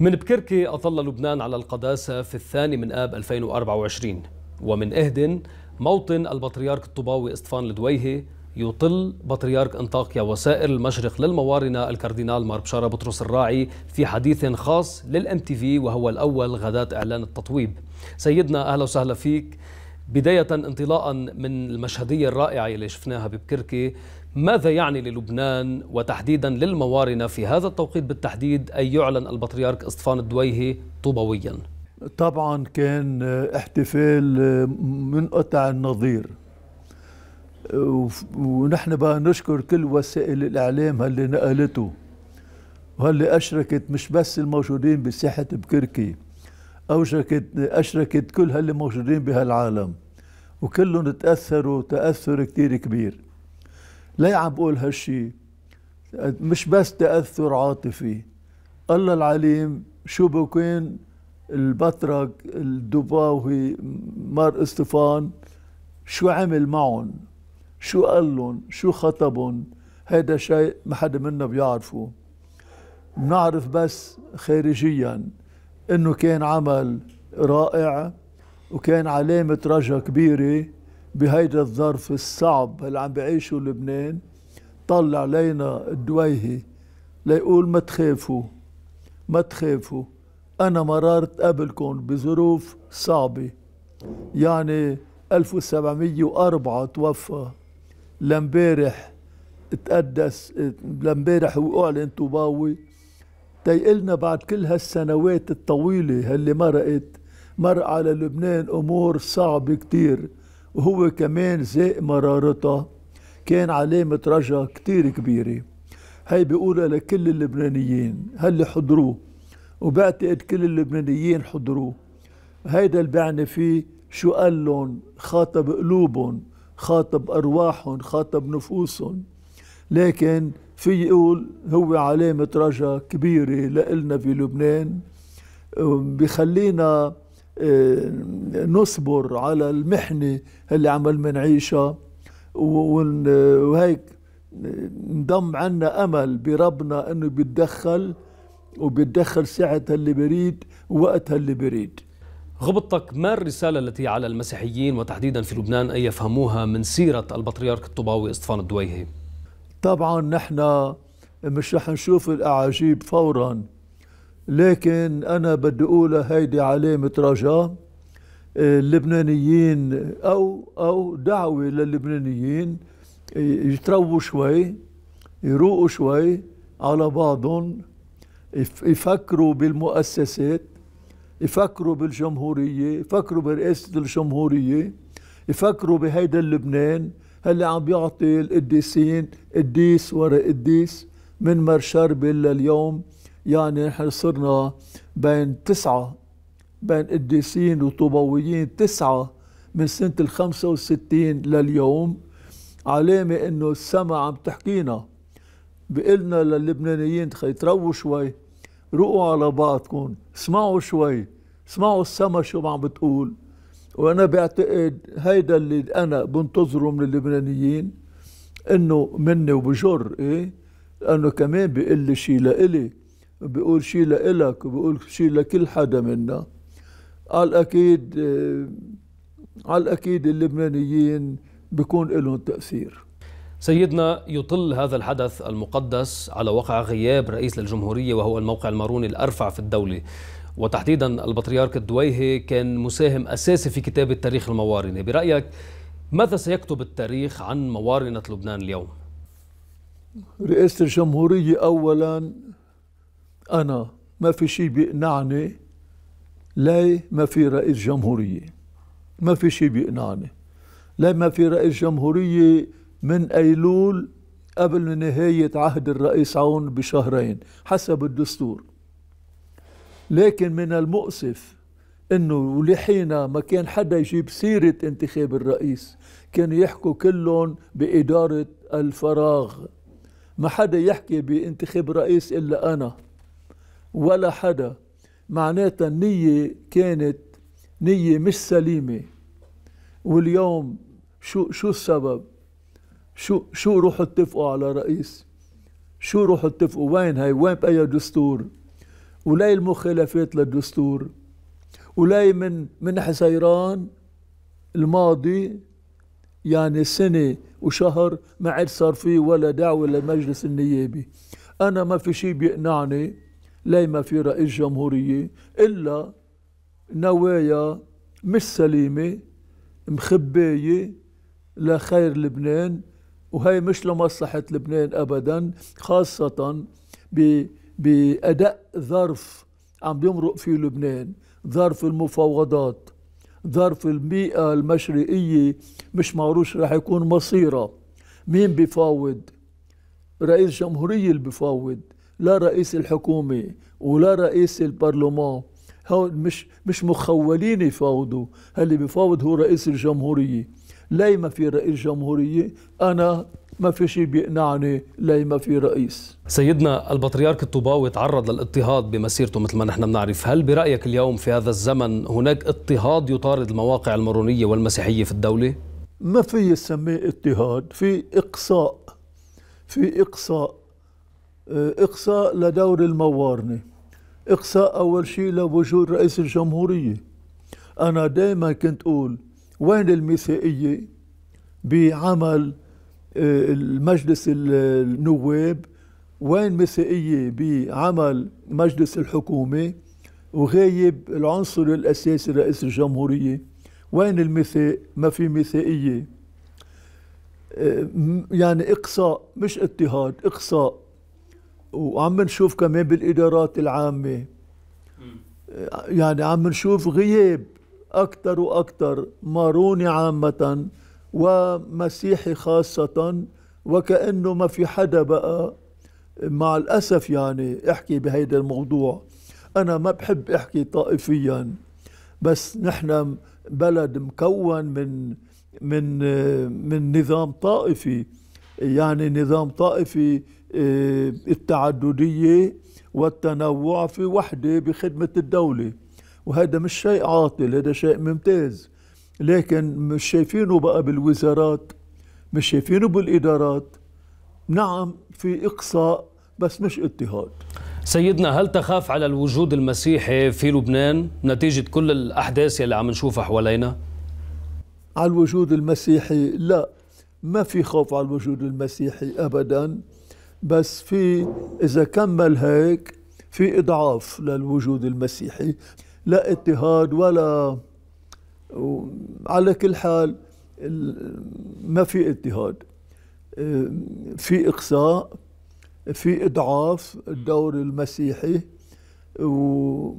من بكركي أظل لبنان على القداسة في الثاني من آب 2024 ومن إهدن موطن البطريرك الطوباوي إسطفان الدويهي يطل بطريرك انطاكيا وسائر المشرق للموارنة الكاردينال ماربشارة بطرس الراعي في حديث خاص للام تي في وهو الأول غداة إعلان التطويب سيدنا أهلا وسهلا فيك بداية انطلاقا من المشهدية الرائعة اللي شفناها ببكركي ماذا يعني للبنان وتحديدا للموارنة في هذا التوقيت بالتحديد أن يعلن البطريرك اصطفان الدويهي طوبويا طبعا كان احتفال منقطع النظير ونحن بقى نشكر كل وسائل الإعلام اللي نقلته وهاللي أشركت مش بس الموجودين بساحة بكركي أشركت أشركت كل هاللي موجودين بهالعالم وكلهم تأثروا تأثر كتير كبير ليه عم بقول هالشي مش بس تأثر عاطفي الله العليم شو بكون البطرك الدباوي مار استفان شو عمل معهم شو قال لهم شو خطبهم هذا شيء ما حدا منا بيعرفه بنعرف بس خارجيا انه كان عمل رائع وكان علامة رجا كبيرة بهيدا الظرف الصعب اللي عم بعيشه لبنان طلع علينا الدويهي ليقول ما تخافوا ما تخافوا أنا مررت قبلكم بظروف صعبة يعني 1704 توفى لمبارح تقدس لمبارح وأعلن طوباوي تيقلنا بعد كل هالسنوات الطويلة اللي مرقت مر على لبنان أمور صعبة كتير وهو كمان زي مرارتها كان علامة رجا كتير كبيرة هاي بقولها لكل اللبنانيين هاللي حضروه وبعتقد كل اللبنانيين حضروه هيدا اللي بعني فيه شو قال لهم خاطب قلوبهم خاطب أرواحهم خاطب نفوسهم لكن في يقول هو علامة رجا كبيرة لإلنا في لبنان بخلينا آه، نصبر على المحنة اللي عم بنعيشها وهيك انضم عنا أمل بربنا أنه بيتدخل وبيتدخل ساعة اللي بريد وقتها اللي بريد غبطتك ما الرسالة التي على المسيحيين وتحديدا في لبنان أن يفهموها من سيرة البطريرك الطوباوي اصطفان الدويهي؟ طبعا نحن مش رح نشوف الأعاجيب فوراً لكن أنا بدي أقول هيدي علامة رجاء اللبنانيين آه، أو أو دعوة للبنانيين آه، يترووا شوي يروقوا شوي على بعضهم يفكروا بالمؤسسات يفكروا بالجمهورية يفكروا برئاسة الجمهورية يفكروا بهيدا اللبنان اللي عم بيعطي القديسين قديس ورا قديس من مرشربل لليوم يعني نحن صرنا بين تسعة بين قديسين وطوبويين تسعة من سنة الخمسة وستين لليوم علامة إنه السما عم تحكينا بقلنا للبنانيين خي ترووا شوي روقوا على بعضكم اسمعوا شوي اسمعوا السما شو عم بتقول وانا بعتقد هيدا اللي انا بنتظره من اللبنانيين انه مني وبجر ايه لانه كمان بيقول لي شيء لإلي بيقول شيء لإلك وبيقول شيء لكل حدا منا على الأكيد آه، على الأكيد اللبنانيين بيكون لهم تأثير سيدنا يطل هذا الحدث المقدس على وقع غياب رئيس للجمهورية وهو الموقع الماروني الأرفع في الدولة وتحديدا البطريرك الدويهي كان مساهم أساسي في كتابة تاريخ الموارنة برأيك ماذا سيكتب التاريخ عن موارنة لبنان اليوم؟ رئاسة الجمهورية أولا أنا ما في شيء بيقنعني لي ما في رئيس جمهورية ما في شيء بيقنعني لي ما في رئيس جمهورية من أيلول قبل نهاية عهد الرئيس عون بشهرين حسب الدستور لكن من المؤسف انه لحين ما كان حدا يجيب سيرة انتخاب الرئيس كانوا يحكوا كلهم بإدارة الفراغ ما حدا يحكي بانتخاب رئيس إلا أنا ولا حدا معناتها النية كانت نية مش سليمة واليوم شو شو السبب؟ شو شو روحوا اتفقوا على رئيس؟ شو روحوا اتفقوا وين هي؟ وين بأي دستور؟ ولاي المخالفات للدستور؟ ولاي من من حزيران الماضي يعني سنة وشهر ما عاد صار فيه ولا دعوة للمجلس النيابي أنا ما في شيء بيقنعني لي ما في رئيس جمهورية إلا نوايا مش سليمة مخباية لخير لبنان وهي مش لمصلحة لبنان أبدا خاصة بأداء ظرف عم بيمرق فيه لبنان ظرف المفاوضات ظرف البيئة المشرقية مش معروف رح يكون مصيرها مين بيفاوض رئيس جمهورية اللي بيفاوض لا رئيس الحكومة ولا رئيس البرلمان هون مش مش مخولين يفاوضوا اللي بيفاوض هو رئيس الجمهورية لي ما في رئيس جمهورية أنا ما في شيء بيقنعني لي ما في رئيس سيدنا البطريرك الطوباوي تعرض للاضطهاد بمسيرته مثل ما نحن بنعرف هل برأيك اليوم في هذا الزمن هناك اضطهاد يطارد المواقع المارونية والمسيحية في الدولة؟ ما في يسميه اضطهاد في إقصاء في إقصاء آه، إقصاء لدور الموارنة إقصاء أول شيء لوجود رئيس الجمهورية أنا دائما كنت أقول وين الميثاقية بعمل آه، المجلس النواب وين مثائية بعمل مجلس الحكومة وغايب العنصر الأساسي رئيس الجمهورية وين الميثاق ما في ميثاقية آه، يعني إقصاء مش اضطهاد إقصاء وعم نشوف كمان بالادارات العامه يعني عم نشوف غياب اكثر واكثر ماروني عامه ومسيحي خاصه وكانه ما في حدا بقى مع الاسف يعني احكي بهيدا الموضوع انا ما بحب احكي طائفيا بس نحن بلد مكون من من من نظام طائفي يعني نظام طائفي إيه، التعددية والتنوع في وحدة بخدمة الدولة وهذا مش شيء عاطل هذا شيء ممتاز لكن مش شايفينه بقى بالوزارات مش شايفينه بالإدارات نعم في إقصاء بس مش اضطهاد سيدنا هل تخاف على الوجود المسيحي في لبنان نتيجة كل الأحداث اللي عم نشوفها حوالينا؟ على الوجود المسيحي لا ما في خوف على الوجود المسيحي أبداً بس في إذا كمل هيك في إضعاف للوجود المسيحي لا اضطهاد ولا على كل حال ما في اضطهاد في إقصاء في إضعاف الدور المسيحي و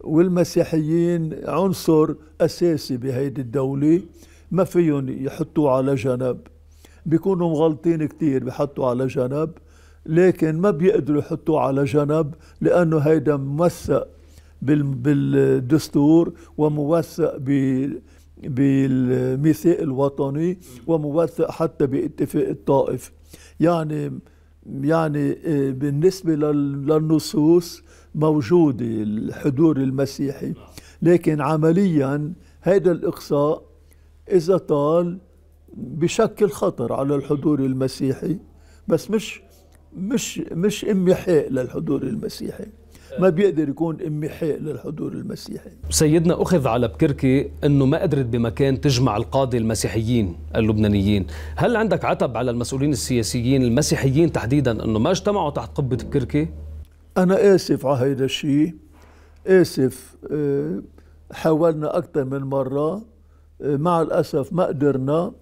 والمسيحيين عنصر أساسي بهيدي الدولة ما فيهم يحطوه على جنب بيكونوا مغلطين كتير بحطوا على جنب لكن ما بيقدروا يحطوا على جنب لأنه هيدا موثق بالدستور وموثق بالميثاق الوطني وموثق حتى باتفاق الطائف يعني يعني آه، بالنسبة للنصوص موجودة الحضور المسيحي لكن عمليا هذا الإقصاء إذا طال بشكل خطر على الحضور المسيحي بس مش مش مش امحاء للحضور المسيحي ما بيقدر يكون امحاء للحضور المسيحي سيدنا أخذ على بكركي أنه ما قدرت بمكان تجمع القادة المسيحيين اللبنانيين هل عندك عتب على المسؤولين السياسيين المسيحيين تحديدا أنه ما اجتمعوا تحت قبة بكركي؟ أنا آسف على هيدا الشيء آسف آه، حاولنا أكثر من مرة آه، مع الأسف ما قدرنا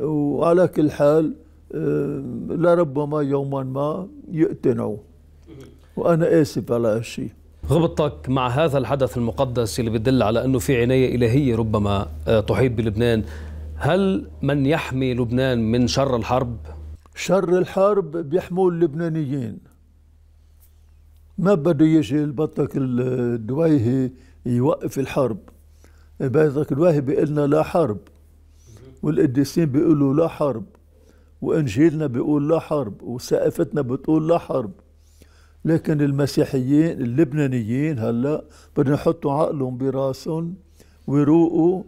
وعلى كل حال آه، لربما يوما ما يقتنعوا وأنا آسف على هالشيء غبطتك مع هذا الحدث المقدس اللي بتدل على أنه في عناية إلهية ربما آه، تحيط بلبنان هل من يحمي لبنان من شر الحرب؟ شر الحرب بيحموا اللبنانيين ما بده يجي البطك الدويهي يوقف الحرب بيتك الدويهي لنا لا حرب والقديسين بيقولوا لا حرب وانجيلنا بيقول لا حرب وثقافتنا بتقول لا حرب لكن المسيحيين اللبنانيين هلا بدنا يحطوا عقلهم براسهم ويروقوا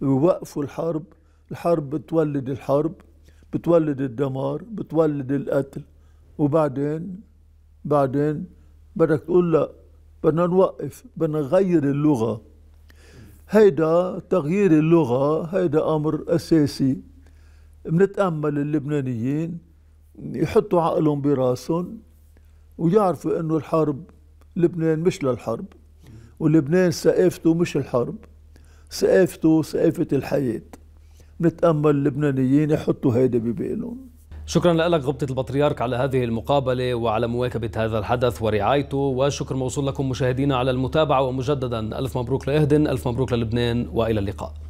ويوقفوا الحرب الحرب بتولد الحرب بتولد الدمار بتولد القتل وبعدين بعدين بدك تقول لا بدنا نوقف بدنا نغير اللغه هيدا تغيير اللغة هيدا أمر أساسي بنتأمل اللبنانيين يحطوا عقلهم براسهم ويعرفوا انه الحرب لبنان مش للحرب ولبنان سقافته مش الحرب سقافته ثقافة الحياة بنتأمل اللبنانيين يحطوا هيدا ببالهم شكرا لك غبطة البطريرك على هذه المقابلة وعلى مواكبة هذا الحدث ورعايته وشكر موصول لكم مشاهدينا على المتابعة ومجددا ألف مبروك لإهدن ألف مبروك للبنان وإلى اللقاء